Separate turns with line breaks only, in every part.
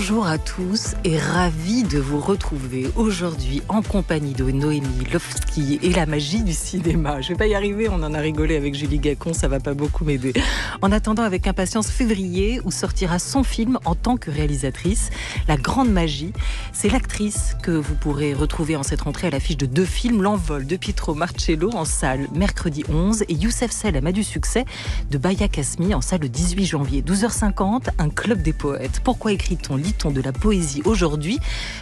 Bonjour à tous et ravi de vous retrouver aujourd'hui en compagnie de Noémie Lovski et la magie du cinéma. Je vais pas y arriver, on en a rigolé avec Julie Gacon, ça va pas beaucoup m'aider. En attendant avec impatience février où sortira son film en tant que réalisatrice, La Grande Magie. C'est l'actrice que vous pourrez retrouver en cette rentrée à l'affiche de deux films, L'Envol de Pietro Marcello en salle mercredi 11 et Youssef Selama a du succès de Baya Kasmi en salle le 18 janvier. 12h50, un club des poètes. Pourquoi écrit-on de la poésie aujourd'hui.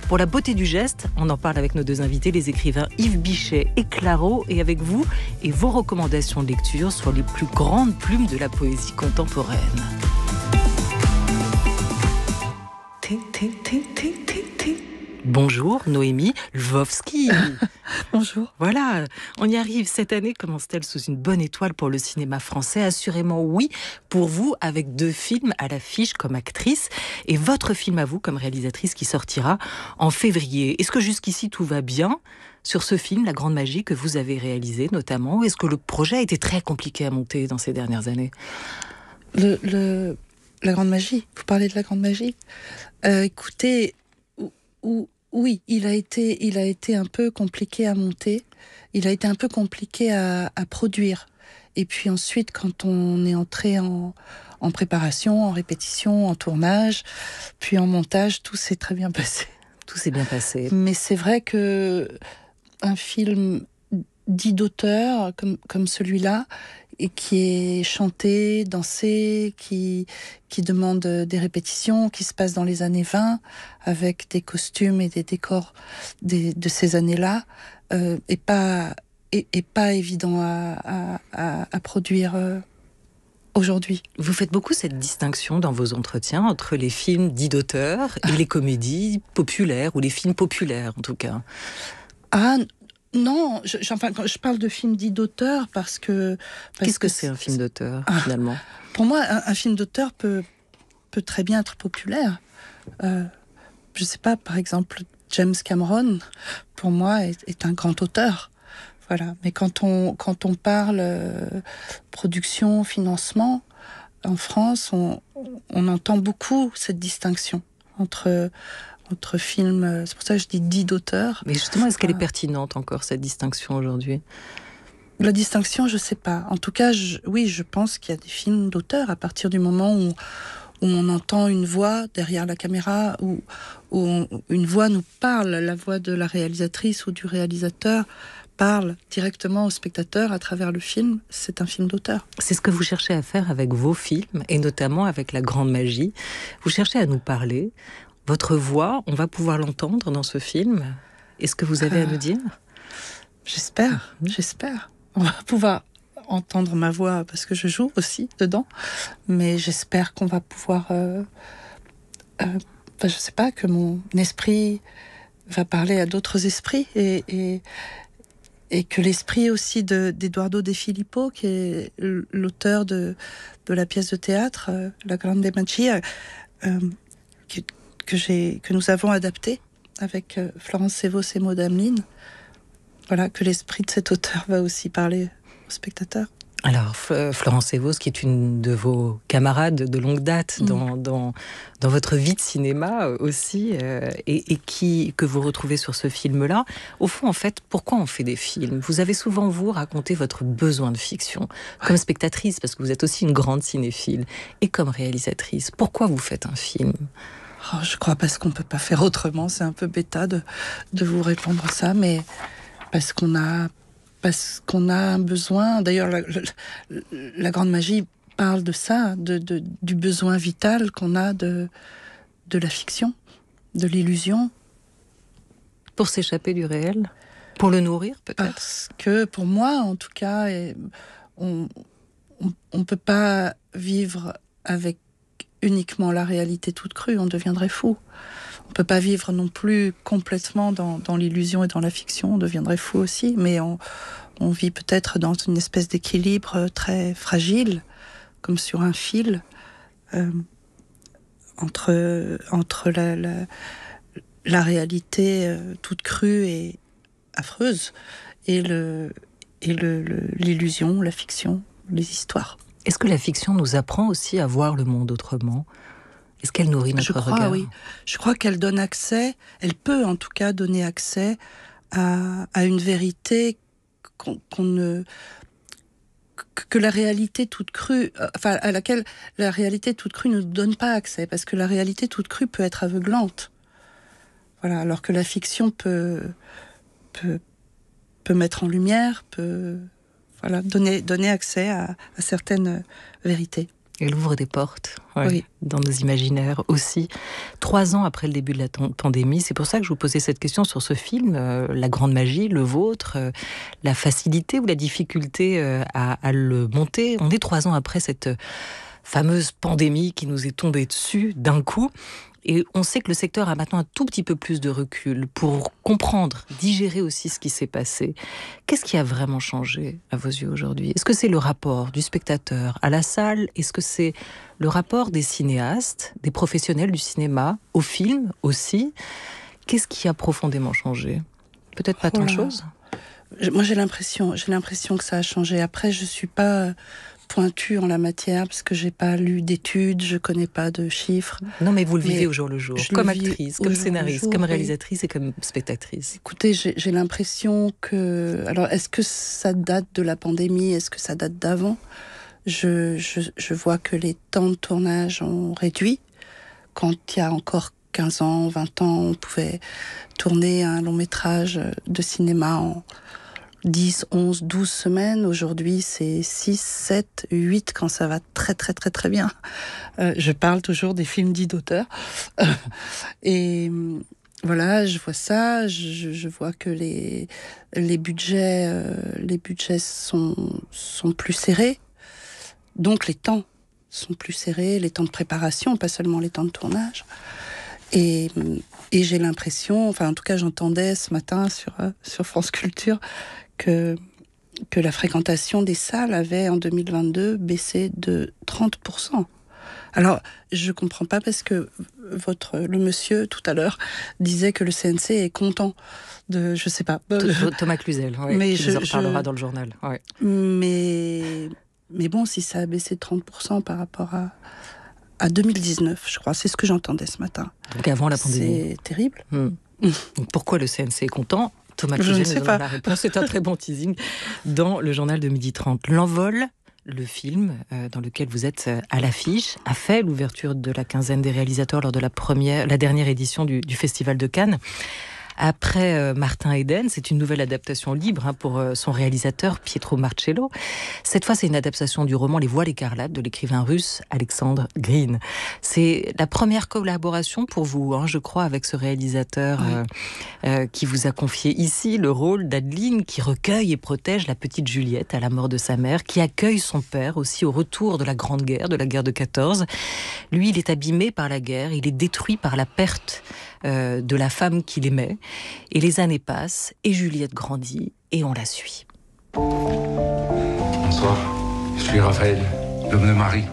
Pour la beauté du geste, on en parle avec nos deux invités, les écrivains Yves Bichet et Claro, et avec vous et vos recommandations de lecture sur les plus grandes plumes de la poésie contemporaine. Bonjour Noémie Lvovsky. Bonjour. Voilà, on y arrive. Cette année commence-t-elle sous une bonne étoile pour le cinéma français Assurément oui, pour vous, avec deux films à l'affiche comme actrice et votre film à vous comme réalisatrice qui sortira en février. Est-ce que jusqu'ici tout va bien sur ce film, La Grande Magie, que vous avez réalisé notamment Est-ce que le projet a été très compliqué à monter dans ces dernières années La Grande Magie, vous parlez de La Grande Magie
euh, Écoutez, oui, il a, été, il a été un peu compliqué à monter, il a été un peu compliqué à, produire. Et puis ensuite, quand on est entré en, préparation, en répétition, en tournage, puis en montage, tout s'est très bien passé.
Tout s'est bien passé. Mais
c'est vrai que un film dit d'auteur comme, comme celui-là, qui est chanté, dansé, qui, qui demande euh, des répétitions, qui se passe dans les années 20 avec des costumes et des décors des, de ces années-là,
euh, et pas et, pas évident à, à, produire euh, aujourd'hui. Vous faites beaucoup cette distinction dans vos entretiens entre les films dits d'auteur et les comédies populaires, ou les films populaires en tout cas. Ah,
non, je, enfin, quand je parle de film dit d'auteur parce que. Qu'est-ce que, c'est un film
d'auteur, ah. finalement
Pour moi, un, film d'auteur peut, peut très bien être populaire. Je euh, je sais pas, par exemple, James Cameron, pour moi, est, un grand auteur. Voilà. Mais quand on, quand on parle euh, production, financement, en France, on, on entend beaucoup cette distinction entre, notre film. Euh, c'est pour ça que je dis dit d'auteur. Mais justement, est-ce qu'elle est euh, pertinente encore, cette distinction aujourd'hui la distinction, je sais pas. En tout cas, je, oui, je pense qu'il y a des films d'auteur à partir du moment où, où on entend une voix derrière la caméra, où, où une voix nous parle, la voix de la réalisatrice ou du
réalisateur parle directement au spectateur à travers le film, c'est un film d'auteur. C'est ce que vous cherchez à faire avec vos films, et notamment avec La Grande Magie. Vous cherchez à nous parler. Votre voix, on va pouvoir l'entendre dans ce film. Est-ce que vous avez à ah. nous dire J'espère, mhm. j'espère. On va pouvoir entendre ma voix parce
que je joue aussi dedans, mais j'espère qu'on va pouvoir. Je euh, euh, ne je sais pas, que mon esprit va parler à d'autres esprits et, que l'esprit aussi d'Eduardo de, Filippo, qui est l'auteur de, la pièce de théâtre, euh, La Grande Magia, qui, que, que nous avons adapté avec euh, Florence Sévos et Maud
Voilà, que l'esprit de cet auteur va aussi parler aux spectateurs. Alors, euh, Florence Evos, qui est une de vos camarades de longue date mm. dans, dans, votre vie de cinéma euh, aussi, et, qui, que vous retrouvez sur ce film-là, au fond, en fait, pourquoi on fait des films Vous avez souvent, vous, raconté votre besoin de fiction, comme spectatrice, parce que vous êtes aussi une grande cinéphile, et comme réalisatrice. Pourquoi vous faites un film Oh, je crois parce qu'on ne peut pas faire autrement. C'est un peu bêta de, de vous répondre ça, mais
parce qu'on a, parce qu'on a un besoin. D'ailleurs, la, grande magie parle de ça, de, du besoin vital qu'on a de, de la fiction, de l'illusion. Pour s'échapper du réel Pour le nourrir, peut-être Parce que, pour moi, en tout cas, on ne peut pas vivre avec uniquement la réalité toute crue, on deviendrait fou. On peut pas vivre non plus complètement dans, l'illusion et dans la fiction, on deviendrait fou aussi, mais on, vit peut-être dans une espèce d'équilibre très fragile, comme sur un fil, euh, entre, la, réalité euh, toute crue et
affreuse et l'illusion, et le, la fiction, les histoires. Est-ce que la fiction nous apprend aussi à voir le monde autrement Est-ce qu'elle nourrit notre Je crois, regard oui.
Je crois qu'elle donne accès, elle peut en tout cas donner accès à, une vérité qu'on ne que la réalité toute crue, enfin à laquelle la réalité toute crue ne donne pas accès, parce que la réalité toute crue peut être aveuglante. Voilà, alors que la fiction peut, peut, peut mettre en lumière, peut, voilà, donner, donner accès à, certaines
euh, vérités. Elle ouvre des portes dans nos imaginaires aussi. Trois ans après le début de la pandémie, c'est pour ça que je vous posais cette question sur ce film, euh, La Grande Magie, le vôtre, euh, la facilité ou la difficulté à, le monter. On est trois ans après cette fameuse pandémie qui nous est tombée dessus d'un coup. Et on sait que le secteur a maintenant un tout petit peu plus de recul pour comprendre, digérer aussi ce qui s'est passé. Qu'est-ce qui a vraiment changé à vos yeux aujourd'hui Est-ce que c'est le rapport du spectateur à la salle Est-ce que c'est le rapport des cinéastes, des professionnels du cinéma, au film aussi Qu'est-ce qui a profondément changé Peut-être pas oh tant de choses
moi, j'ai l'impression, j'ai l'impression que ça a changé. Après, je ne suis pas, pointu en la matière parce que j'ai pas lu d'études, je connais pas de chiffres. Non, mais vous le vivez au jour le jour, comme actrice, comme scénariste, comme réalisatrice
et comme spectatrice.
Écoutez, j'ai l'impression que. Alors, est-ce que ça date de la pandémie Est-ce que ça date d'avant je, je, je, vois que les temps de tournage ont réduit. Quand il y a encore 15 ans, 20 ans, on pouvait tourner un long métrage de cinéma en 10, 11, 12 semaines. Aujourd'hui, c'est 6, 7, 8 quand ça va très très très très bien. Euh, je parle toujours des films dits d'auteur. Et voilà, je vois ça, je, vois que les, les, budgets, euh, les budgets sont, sont plus serrés. Donc les temps sont plus serrés, les temps de préparation, pas seulement les temps de tournage. Et, j'ai l'impression, enfin en tout cas j'entendais ce matin sur, euh, sur France Culture que, que la fréquentation des salles avait en 2022 baissé de 30%. Alors, je comprends pas parce que votre le monsieur tout à l'heure disait que le CNC est content de je sais pas euh, Thomas
Cluzel, oui. mais qui je, en parlera dans le journal.
Mais mais bon, si ça a baissé de 30% par rapport à à 2019, je crois, c'est ce que j'entendais ce matin.
Donc avant la pandémie. C'est terrible. Hmm. pourquoi le CNC est content Thomas Je ne sais pas. C'est un très bon teasing dans le journal de midi 30. L'envol le film euh, dans lequel vous êtes euh, à l'affiche a fait l'ouverture de la quinzaine des réalisateurs lors de la, première, la dernière édition du Festival de Cannes après euh, Martin Eden. C'est une nouvelle adaptation libre hein, pour euh, son réalisateur Pietro Marcello. Cette fois, c'est une adaptation du roman Les Voiles écarlates de l'écrivain russe Alexandre Green. C'est la première collaboration pour vous, hein, je crois, avec ce réalisateur euh, qui vous a confié ici le rôle d'Adeline qui recueille et protège la petite Juliette à la mort de sa mère, qui accueille son père aussi au retour de la Grande Guerre, de la guerre de 14. Lui, il est abîmé par la guerre, il est détruit par la perte de la femme qu'il aimait. Et les années passent, et Juliette grandit, et on la suit. Bonsoir, je suis Raphaël, l'homme de Marie.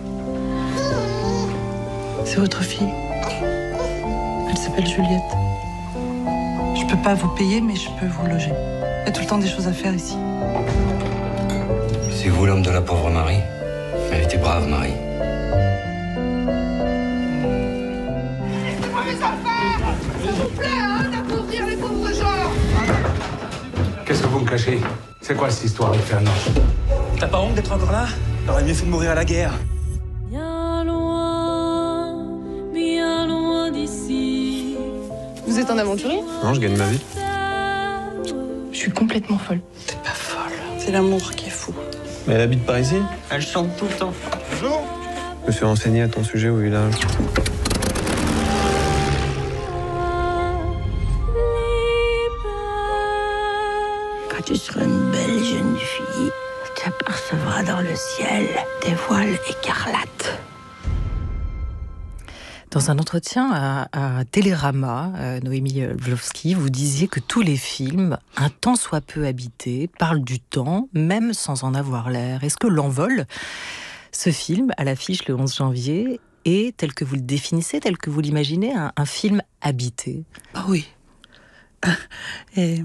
C'est votre fille.
Elle s'appelle Juliette. Je peux pas vous payer, mais je peux vous loger. Il y a tout le temps des choses à faire ici.
C'est vous l'homme de la pauvre Marie Elle était brave, Marie.
Laissez-moi mes affaires, S'il vous plaît, hein.
C'est quoi cette histoire avec Fernand T'as pas honte d'être encore là T'aurais mieux fait de mourir à la guerre. Bien loin, bien loin d'ici. Vous êtes un aventurier Non, je gagne ma vie. Je suis complètement folle. T'es pas
folle. C'est l'amour qui est fou. Mais elle habite par ici Elle chante tout le temps. Bonjour. Je me suis renseigné à ton sujet au village. tu seras une belle jeune fille. Tu apercevras dans le ciel des
voiles écarlates. Dans un entretien à, à Télérama, euh, Noémie Vlovski, vous disiez que tous les films, un temps soit peu habité, parlent du temps, même sans en avoir l'air. Est-ce que l'envol, ce film, à l'affiche le 11 janvier, est, tel que vous le définissez, tel que vous l'imaginez, un, film habité Ah oui. Ah, et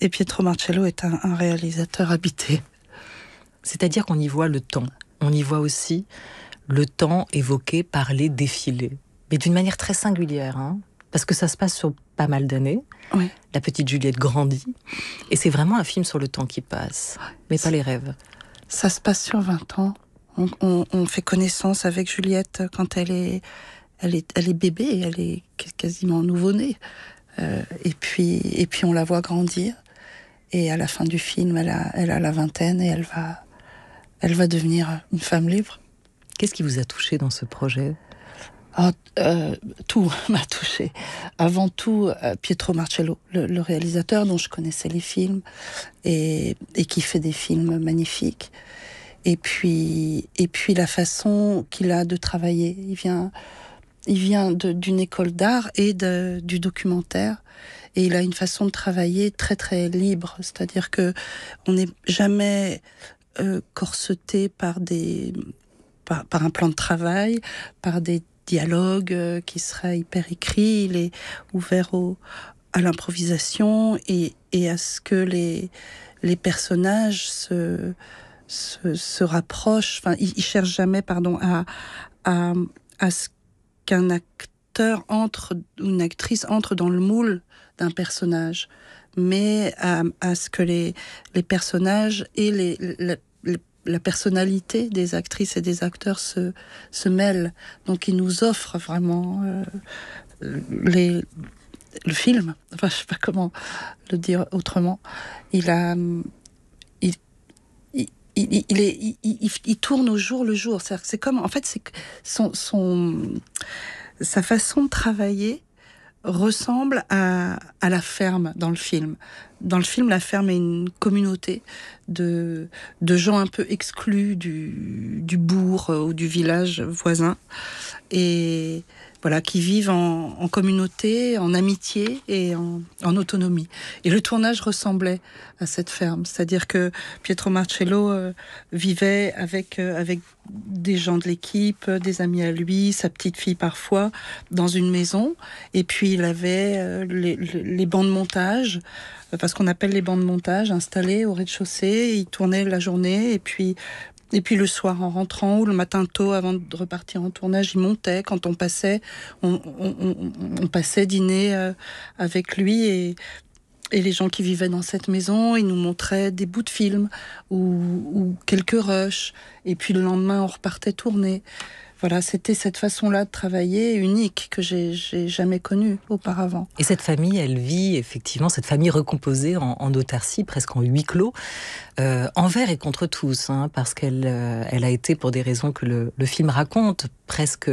et Pietro Marcello est un, réalisateur habité. C'est-à-dire qu'on y voit le temps. On y voit aussi le temps évoqué par les défilés. Mais d'une manière très singulière, hein, parce que ça se passe sur pas mal d'années. La petite Juliette grandit. Et c'est vraiment un film sur le temps qui passe, mais pas les rêves. Ça se passe sur 20 ans.
On, fait connaissance avec Juliette quand elle est, elle est, elle est bébé, elle est quasiment nouveau-née. Euh, et, puis, et puis on la voit grandir. Et à la fin du film, elle a, elle a la vingtaine et elle va, elle va devenir une femme libre. Qu'est-ce qui vous a touché dans ce projet ah, euh, tout m'a touché. Avant tout, euh, Pietro Marcello, le, réalisateur dont je connaissais les films et, et, qui fait des films magnifiques. Et puis, et puis la façon qu'il a de travailler. Il vient, il vient d'une école d'art et de, du documentaire et il a une façon de travailler très très libre, c'est-à-dire que on n'est jamais euh, corseté par des par, un plan de travail, par des dialogues euh, qui seraient hyper écrits, il est ouvert à l'improvisation et, à ce que les, les personnages se, se, se rapprochent, enfin, il cherche jamais, pardon, à, à, à ce qu'un acteur entre, une actrice entre dans le moule d'un personnage, mais à, ce que les, les personnages et les, la personnalité des actrices et des acteurs se, se mêlent, Donc il nous offre vraiment euh, le film. Enfin, je sais pas comment le dire autrement. Il a. Il, il, il, il il, tourne au jour le jour. C'est comme, en fait, c'est son, son, sa façon de travailler ressemble à, à, la ferme dans le film. Dans le film, la ferme est une communauté de, de gens un peu exclus du, du bourg euh, ou du village voisin. Et voilà, qui vivent en, communauté, en amitié et en, autonomie. Et le tournage ressemblait à cette ferme, c'est-à-dire que Pietro Marcello euh, vivait avec euh, avec des gens de l'équipe, euh, des amis à lui, sa petite fille parfois, dans une maison. Et puis il avait les, les bancs de montage, parce qu'on appelle les bancs de montage, installés au rez-de-chaussée. Il tournait la journée et puis et puis le soir en rentrant ou le matin tôt avant de repartir en tournage, il montait. Quand on passait, on, passait dîner euh, avec lui et les gens qui vivaient dans cette maison, ils nous montraient des bouts de films ou, ou quelques rushs. Et puis le lendemain, on repartait tourner c'était cette façon-là de travailler unique que j'ai jamais connue auparavant.
Et cette famille, elle vit effectivement, cette famille recomposée en, autarcie, presque en huis clos, euh, envers et contre tous, hein, parce qu'elle euh, a été, pour des raisons que le film raconte, presque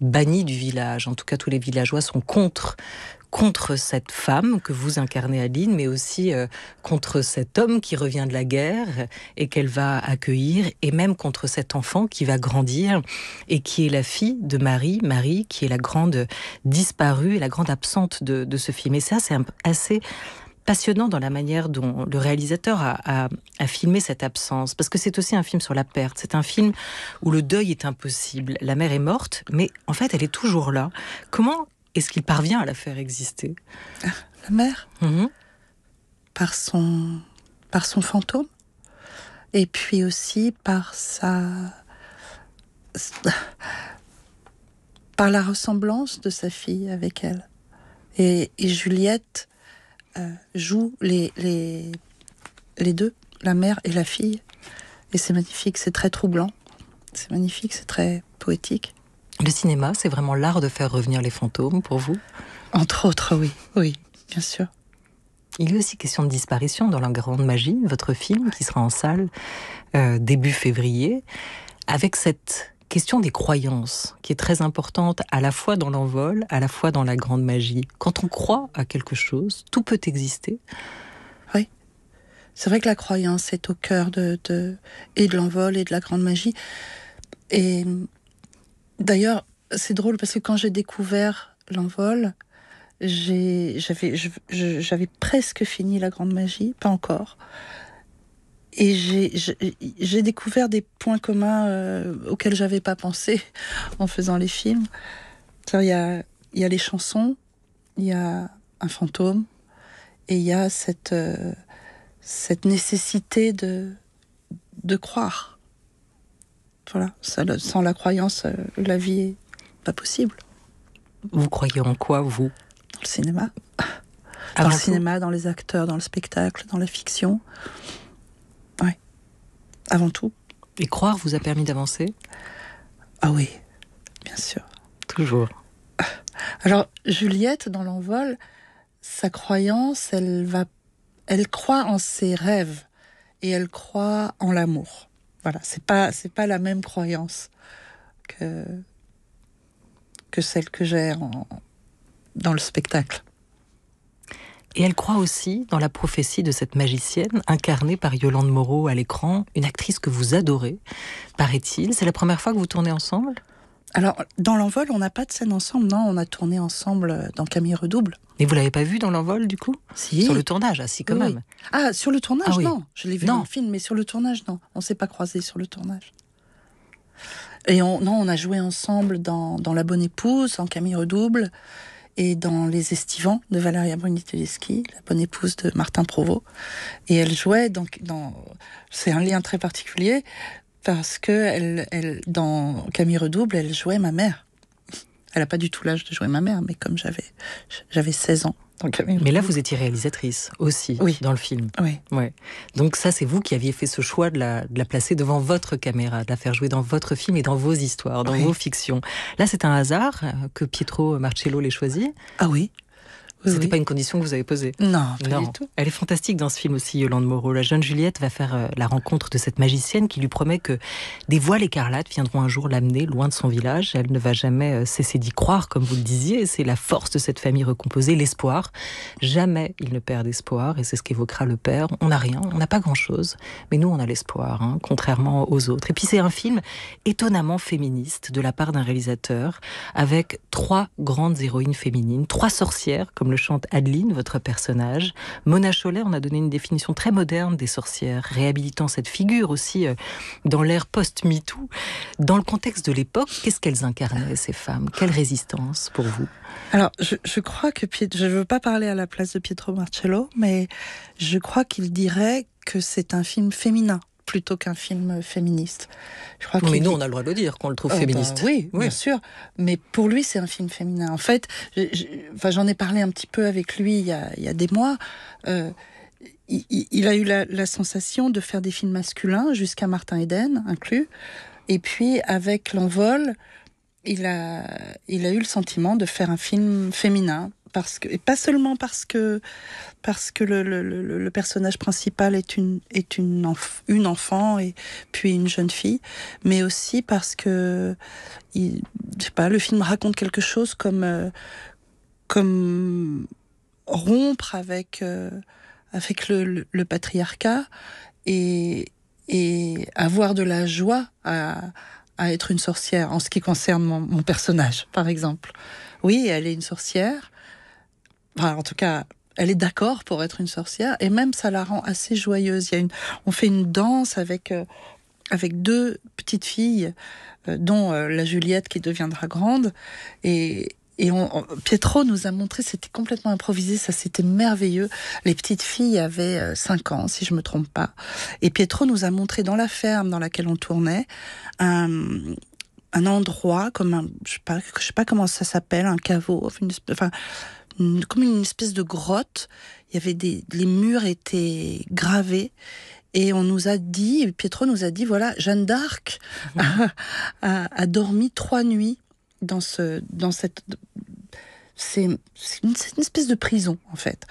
bannie du village. En tout cas, tous les villageois sont contre contre cette femme que vous incarnez, Aline, mais aussi euh, contre cet homme qui revient de la guerre et qu'elle va accueillir, et même contre cet enfant qui va grandir et qui est la fille de Marie, Marie qui est la grande disparue et la grande absente de, ce film. Et ça, c'est assez passionnant dans la manière dont le réalisateur a, a filmé cette absence, parce que c'est aussi un film sur la perte, c'est un film où le deuil est impossible, la mère est morte, mais en fait elle est toujours là. Comment est-ce qu'il parvient à la faire exister ah, La mère mhm. par,
son, par son fantôme et puis aussi par sa. par la ressemblance de sa fille avec elle. Et, Juliette euh, joue les, les, les deux, la mère et la fille. Et c'est magnifique, c'est très troublant,
c'est magnifique, c'est très poétique. Le cinéma, c'est vraiment l'art de faire revenir les fantômes pour vous Entre autres, oui, oui, bien sûr. Il est aussi question de disparition dans La Grande Magie, votre film qui sera en salle euh, début février, avec cette question des croyances qui est très importante à la fois dans l'envol, à la fois dans la grande magie. Quand on croit à quelque chose, tout peut exister. Oui.
C'est vrai que la croyance est au cœur de, et de l'envol et de la grande magie. Et D'ailleurs, c'est drôle parce que quand j'ai découvert l'envol, j'avais presque fini la grande magie, pas encore. Et j'ai découvert des points communs euh, auxquels j'avais pas pensé en faisant les films. Il y a, les chansons, il y a un fantôme, et il y a cette, euh, nécessité de croire. Voilà, sans la croyance, euh, la vie est pas possible.
Vous croyez en quoi, vous Dans le cinéma.
Dans le cinéma, dans les acteurs, dans le spectacle, dans la
fiction. Oui. Avant tout. Et croire vous a permis d'avancer
Ah oui, bien sûr. Toujours. Alors, Juliette, dans l'envol, sa croyance, elle va. Elle croit en ses rêves et elle croit en l'amour. Voilà, c'est pas pas la même
croyance que que celle que j'ai dans le spectacle. Et elle croit aussi dans la prophétie de cette magicienne, incarnée par Yolande Moreau à l'écran, une actrice que vous adorez, paraît-il. C'est la première fois que vous tournez ensemble alors, dans l'envol, on n'a pas de scène ensemble, non On a tourné ensemble euh, dans Camille Redouble. Mais vous l'avez pas vu dans l'envol, du coup Si. Sur le tournage, ah, si, quand même. Ah,
sur le tournage, ah non. Je l'ai vu dans le film, mais sur le tournage, non. On s'est pas croisés sur le tournage. Et on, non, on a joué ensemble dans, La Bonne Épouse, en Camille Redouble, et dans Les Estivants de Valeria bruni La Bonne Épouse de Martin Provost. Et elle jouait, donc, dans, c'est un lien très particulier, parce que elle, elle, dans Camille Redouble, elle jouait ma mère. Elle n'a pas du tout l'âge de jouer ma mère, mais comme
j'avais, j'avais 16 ans. mais là, vous étiez réalisatrice aussi dans le film. Oui. Ouais. Donc ça, c'est vous qui aviez fait ce choix de la, placer devant votre caméra, de la faire jouer dans votre film et dans vos histoires, dans vos fictions. Là, c'est un hasard que Pietro Marcello l'ait choisi. Ah oui. C'était pas une condition que vous avez posée. Non, pas non. du tout. Elle est fantastique dans ce film aussi, Yolande Moreau. La jeune Juliette va faire euh, la rencontre de cette magicienne qui lui promet que des voiles écarlates viendront un jour l'amener loin de son village. Elle ne va jamais euh, cesser d'y croire, comme vous le disiez. C'est la force de cette famille recomposée, l'espoir. Jamais il ne perd d'espoir, et c'est ce qu'évoquera le père. On n'a rien, on n'a pas grand-chose, mais nous on a l'espoir, hein, contrairement aux autres. Et puis c'est un film étonnamment féministe de la part d'un réalisateur, avec trois grandes héroïnes féminines, trois sorcières, comme le chante Adeline, votre personnage. Mona Chollet on a donné une définition très moderne des sorcières, réhabilitant cette figure aussi euh, dans l'ère post-MeToo. Dans le contexte de l'époque, qu'est-ce qu'elles incarnaient, ces femmes Quelle résistance pour vous Alors, je, je, crois que je ne veux pas parler à la place de Pietro Marcello, mais je crois qu'il
dirait que c'est un film féminin plutôt qu'un film féministe. Je crois mais nous, on
a le droit de le dire qu'on le trouve oh, bah féministe. oui, bien
sûr. Mais pour lui, c'est un film féminin. En fait, j'en ai, parlé un petit peu avec lui il y a, des mois. Euh, il, a eu la, la, sensation de faire des films masculins jusqu'à Martin Eden inclus. Et puis, avec l'envol, il a, il a eu le sentiment de faire un film féminin. Parce que, et pas seulement parce que, parce que le, personnage principal est, une, est une, une enfant et puis une jeune fille, mais aussi parce que pas, le film raconte quelque chose comme, euh, comme rompre avec, euh, avec le, le patriarcat et, et avoir de la joie à, à être une sorcière, en ce qui concerne mon, personnage, par exemple. Oui, elle est une sorcière. en tout cas, elle est d'accord pour être une sorcière, et même ça la rend assez joyeuse. Il y a une, on fait une danse avec euh, avec deux petites filles, euh, dont euh, la Juliette qui deviendra grande, et, et Pietro nous a montré, c'était complètement improvisé, ça c'était merveilleux. Les petites filles avaient 5 euh, ans, si je me trompe pas. Et Pietro nous a montré dans la ferme dans laquelle on tournait un, endroit comme un, je sais pas, sais pas comment ça s'appelle, un caveau, enfin, comme une espèce de grotte. Il y avait des, les murs étaient gravés et on nous a dit, Pietro nous a dit, voilà, Jeanne d'Arc mmh. a, dormi trois nuits dans, ce, dans cette... C'est une, espèce de prison, en fait.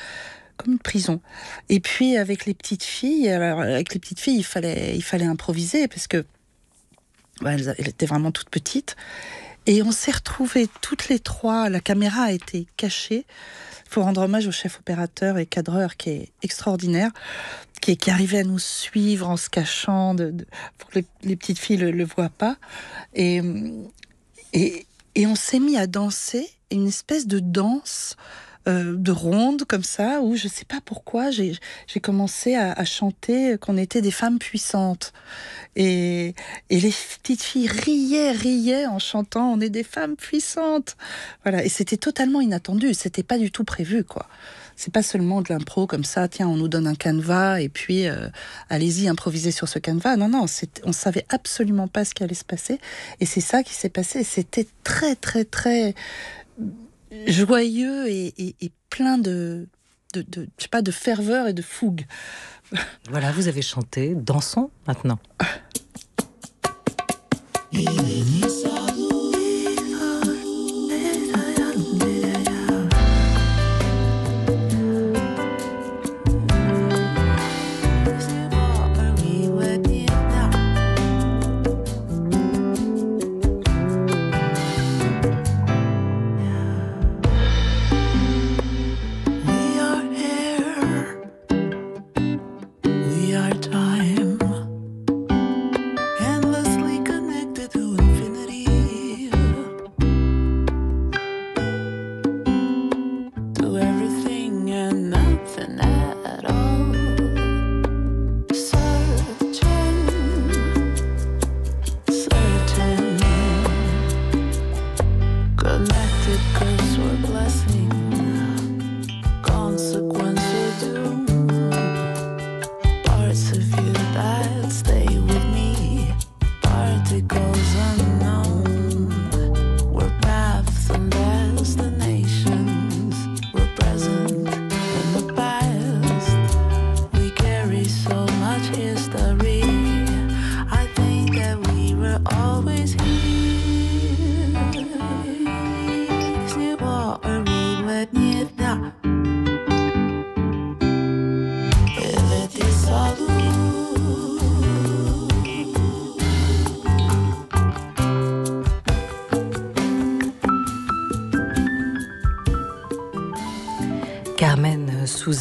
Comme une prison. Et puis, avec les petites filles, alors, avec les petites filles, il fallait, il fallait improviser, parce que... Bah, elles, étaient vraiment toutes petites. Et on s'est retrouvés toutes les trois, la caméra a été cachée. Il faut rendre hommage au chef opérateur et cadreur qui est extraordinaire, qui, est, qui arrivait à nous suivre en se cachant, de, pour que les, petites filles ne le, le voient pas. Et, et, et on s'est mis à danser une espèce de danse euh, de ronde comme ça, où je ne sais pas pourquoi j'ai commencé à, chanter qu'on était des femmes puissantes. Et, et, les petites filles riaient, riaient en chantant on est des femmes puissantes. Voilà, et c'était totalement inattendu, c'était pas du tout prévu quoi. C'est pas seulement de l'impro comme ça, tiens, on nous donne un canevas et puis euh, allez-y improviser sur ce canevas. Non, non, on savait absolument pas ce qui allait se passer et c'est ça qui s'est passé. C'était très, très, très euh, joyeux et, plein de, de, de je sais pas, de ferveur et de fougue.
Voilà, vous avez chanté, dansons maintenant. Mmh.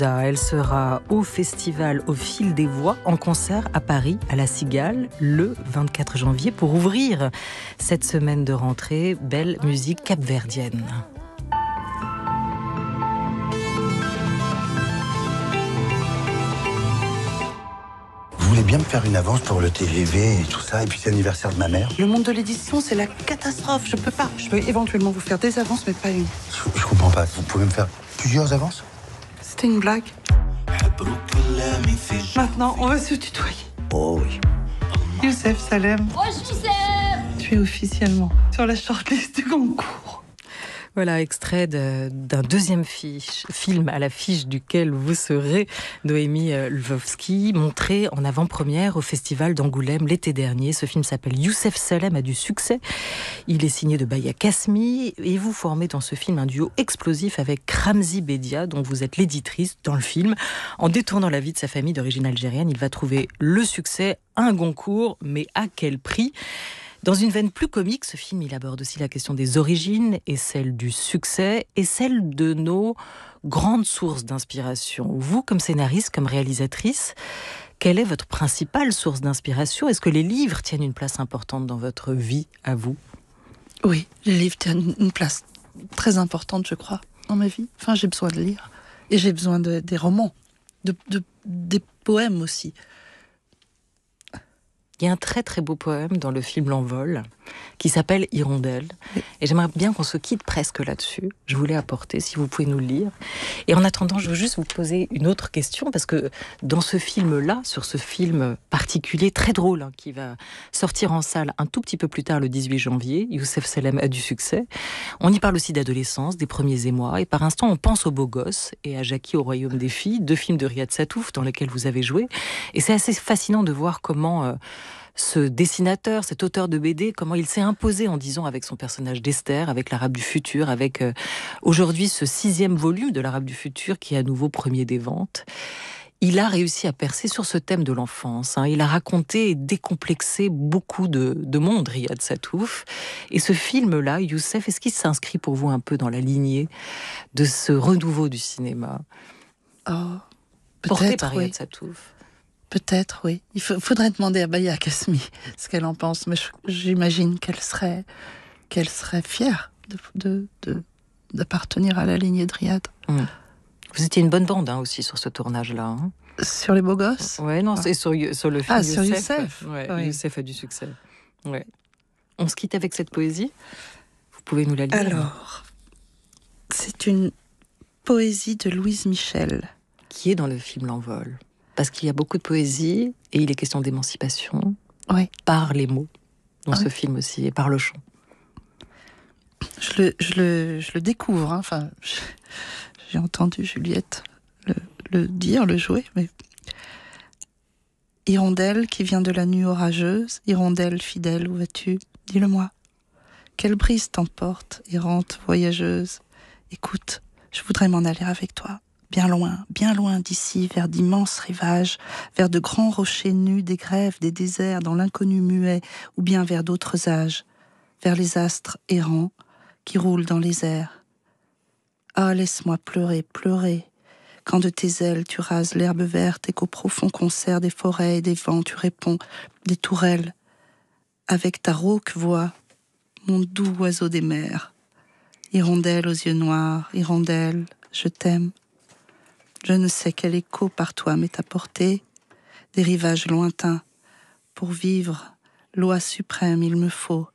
Elle sera au festival Au fil des voix en concert à Paris, à la Cigale, le 24 janvier pour ouvrir cette semaine de rentrée. Belle musique capverdienne. Vous voulez bien me faire une avance pour le TGV et tout ça, et puis c'est l'anniversaire de ma mère. Le
monde de l'édition, c'est la catastrophe, je peux pas. Je peux éventuellement vous faire des avances, mais pas une. je comprends pas, vous pouvez me faire
plusieurs avances c'était une blague. Maintenant, on va se tutoyer. Oh oui. Youssef Salem. Bonjour Youssef Tu es officiellement sur la shortlist du concours. Voilà, extrait d'un deuxième film à l'affiche duquel vous serez, Noémie euh, Lvovsky, montré en avant-première au Festival d'Angoulême l'été dernier. Ce film s'appelle Youssef Salem a du succès. Il est signé de Baya Kasmi et vous formez dans ce film un duo explosif avec Ramzi Bedia, dont vous êtes l'éditrice dans le film. En détournant la vie de sa famille d'origine algérienne, il va trouver le succès, un Goncourt, mais à quel prix dans une veine plus comique, ce film il aborde aussi la question des origines et celle du succès et celle de nos grandes sources d'inspiration. Vous, comme scénariste, comme réalisatrice, quelle est votre principale source d'inspiration Est-ce que les livres tiennent une place importante dans votre vie à vous Oui, les livres tiennent une place très importante, je crois,
dans ma vie. Enfin, j'ai besoin de lire et j'ai besoin des romans, de, des
poèmes aussi. Il y a un très très beau poème dans le film L'envol qui s'appelle Hirondelle. Et j'aimerais bien qu'on se quitte presque là-dessus. Je voulais apporter, si vous pouvez nous le lire. Et en attendant, je veux juste vous poser une autre question, parce que dans ce film-là, sur ce film particulier, très drôle, hein, qui va sortir en salle un tout petit peu plus tard, le 18 janvier, Youssef Salem a du succès, on y parle aussi d'adolescence, des premiers émois, et par instant, on pense au beau gosse et à Jackie au Royaume des filles, deux films de Riyad Satouf dans lesquels vous avez joué. Et c'est assez fascinant de voir comment... Euh, ce dessinateur, cet auteur de BD, comment il s'est imposé en disant avec son personnage d'Esther, avec l'Arabe du futur, avec euh, aujourd'hui ce sixième volume de l'Arabe du futur qui est à nouveau premier des ventes. Il a réussi à percer sur ce thème de l'enfance. Hein. Il a raconté et décomplexé beaucoup de, de monde, Riyad Satouf. Et ce film-là, Youssef, est-ce qu'il s'inscrit pour vous un peu dans la lignée de ce renouveau du cinéma oh,
Porté par Riyad Satouf Peut-être, oui. Il faudrait demander à Baya Kasmi ce qu'elle en pense, mais j'imagine qu'elle serait, qu'elle serait fière de, d'appartenir à la
lignée de mmh. Vous étiez une bonne bande hein, aussi sur ce tournage-là. Hein. Sur les beaux gosses Oui, non, ah. c'est sur, le film. Ah, sur Youssef oui. Youssef a du succès. On se quitte avec cette poésie. Vous pouvez nous la lire Alors, c'est une poésie de Louise Michel. Qui est dans le film L'Envol parce qu'il y a beaucoup de poésie et il est question d'émancipation par les mots dans ah ce film aussi et par le chant. Je le, découvre, hein. enfin,
j'ai entendu Juliette le, dire, le jouer, mais. Hirondelle qui vient de la nuit orageuse, hirondelle fidèle, où vas-tu Dis-le-moi. Quelle brise t'emporte, errante, voyageuse Écoute, je voudrais m'en aller avec toi bien loin, bien loin d'ici, vers d'immenses rivages, vers de grands rochers nus, des grèves, des déserts, dans l'inconnu muet, ou bien vers d'autres âges, vers les astres errants qui roulent dans les airs. Ah, laisse-moi pleurer, pleurer, quand de tes ailes tu rases l'herbe verte et qu'au profond concert des forêts et des vents tu réponds des tourelles, avec ta rauque voix, mon doux oiseau des mers. Hirondelle aux yeux noirs, hirondelle, je t'aime. Je ne sais quel écho par toi m'est apporté des rivages lointains. Pour vivre, loi suprême, il me faut,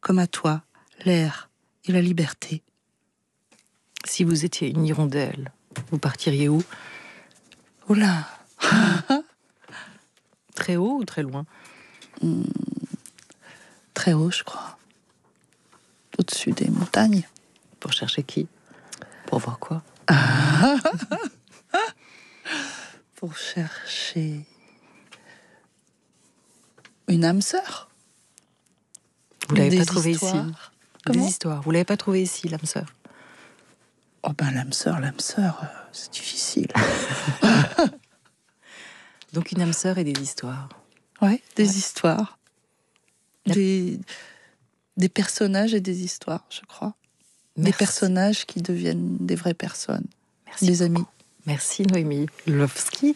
comme à toi, l'air et la liberté. Si vous étiez une hirondelle, vous partiriez où Oula Très haut ou très loin hmm. Très haut,
je crois. Au-dessus des montagnes. Pour chercher qui Pour voir quoi pour chercher une âme sœur. Vous l'avez pas trouvé ici.
Des histoires. Vous l'avez pas trouvé ici, l'âme sœur. Oh
ben l'âme sœur, l'âme sœur, euh, c'est difficile.
Donc une âme sœur et des histoires. Ouais, des histoires. Des,
personnages et des histoires, je crois. Des personnages qui deviennent des vraies personnes. Merci des amis. Merci Noémie
Lovski.